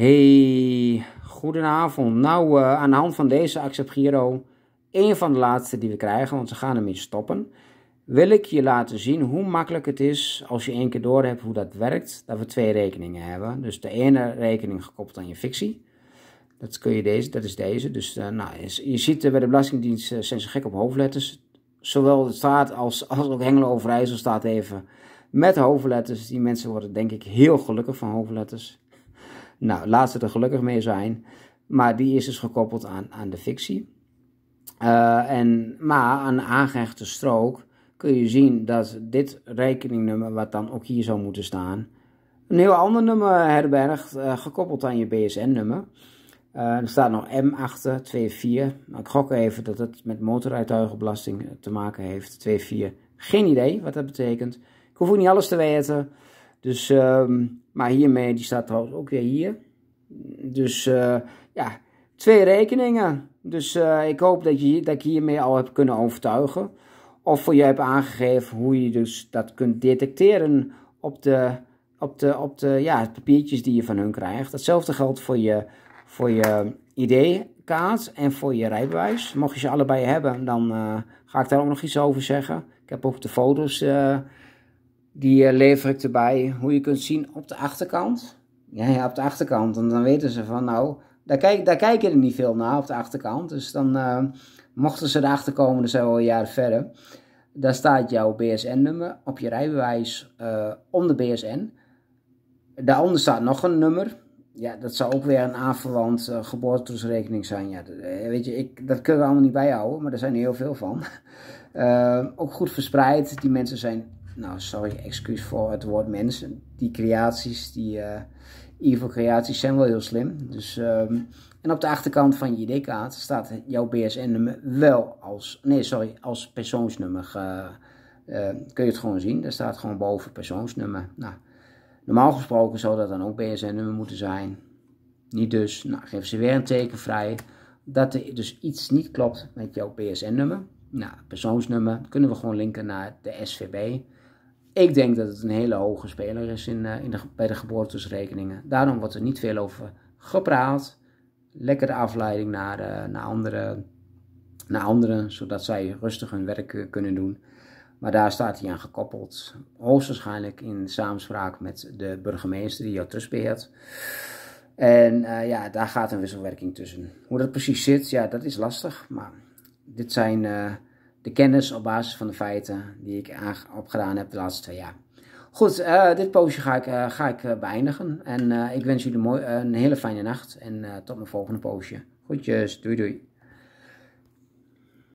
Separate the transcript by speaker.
Speaker 1: Hey, goedenavond. Nou, eh, aan de hand van deze Accept Giro, een van de laatste die we krijgen, want ze gaan ermee stoppen, wil ik je laten zien hoe makkelijk het is als je één keer door hebt hoe dat werkt, dat we twee rekeningen hebben. Dus de ene rekening gekoppeld aan je fictie. Dat, kun je deze, dat is deze. Dus eh, nou, je, ziet eh, bij de Belastingdienst zijn ze gek op hoofdletters. Zowel de staat als, als ook Hengelo Overijssel staat even met hoofdletters. Die mensen worden denk ik heel gelukkig van hoofdletters. Nou, laat ze er gelukkig mee zijn. Maar die is dus gekoppeld aan, aan de fictie. Eh, en, maar aan de aangehechte strook kun je zien dat dit rekeningnummer, wat dan ook hier zou moeten staan, een heel ander nummer herbergt, eh, gekoppeld aan je BSN-nummer. Eh, er staat nog M achter, ik gok even dat het met motorrijtuigenbelasting te maken heeft, 24. Geen idee wat dat betekent. Ik hoef niet alles te weten. Dus, ehm, maar hiermee, die staat trouwens ook weer hier. Dus eh, ja, twee rekeningen. Dus eh, ik hoop dat, je, dat ik hiermee al heb kunnen overtuigen. Of voor je heb aangegeven hoe je dus dat kunt detecteren op, de, op, de, op de, ja, het papiertjes die je van hun krijgt. Hetzelfde geldt voor je, voor je ID-kaart en voor je rijbewijs. Mocht je ze allebei hebben, dan eh, ga ik daar ook nog iets over zeggen. Ik heb ook de foto's die eh, lever ik erbij. Hoe je kunt zien op de achterkant. Ja, ja op de achterkant. En dan weten ze van, nou, daar, kijk, daar kijken er niet veel naar op de achterkant. Dus dan eh, mochten ze erachter komen, dan zijn we al een jaar verder. Daar staat jouw BSN-nummer op je rijbewijs uh, om BSN. Daaronder staat nog een nummer. Ja, dat zou ook weer een aanverwant uh, zijn. Ja, dat, weet je, ik, dat kunnen we allemaal niet bijhouden, maar er zijn heel veel van. ook goed verspreid. Die mensen zijn nou sorry, excuus voor het woord mensen. Die creaties, die eh, evil creaties zijn wel heel slim. Dus, ehm, en op de achterkant van je ID-kaart staat jouw BSN-nummer wel als, nee sorry, als persoonsnummer. Eh, eh, kun je het gewoon zien, daar staat gewoon boven persoonsnummer. Nou, normaal gesproken zou dat dan ook BSN-nummer moeten zijn. Niet dus, nou geven ze weer een teken vrij dat er dus iets niet klopt met jouw BSN-nummer. Nou, persoonsnummer kunnen we gewoon linken naar de SVB. Ik denk dat het een hele hoge speler is in, eh, in de, bij de geboortesrekeningen. Daarom wordt er niet veel over gepraat. Lekkere afleiding naar, eh, naar, andere, naar anderen, zodat zij rustig hun werk eh, kunnen doen. Maar daar staat hij aan gekoppeld. Hoogstwaarschijnlijk in samenspraak met de burgemeester die jouw trust beheert. En ja, daar gaat een wisselwerking tussen. Hoe dat precies zit, ja, dat is lastig. Maar dit zijn de kennis op basis van de feiten die ik opgedaan heb de laatste twee jaar. Goed, eh, dit poosje ga ik, eh, ga ik eh, beëindigen. En ik wens jullie mooi, een hele fijne nacht. En tot mijn volgende poosje. Goedjes, doei doei.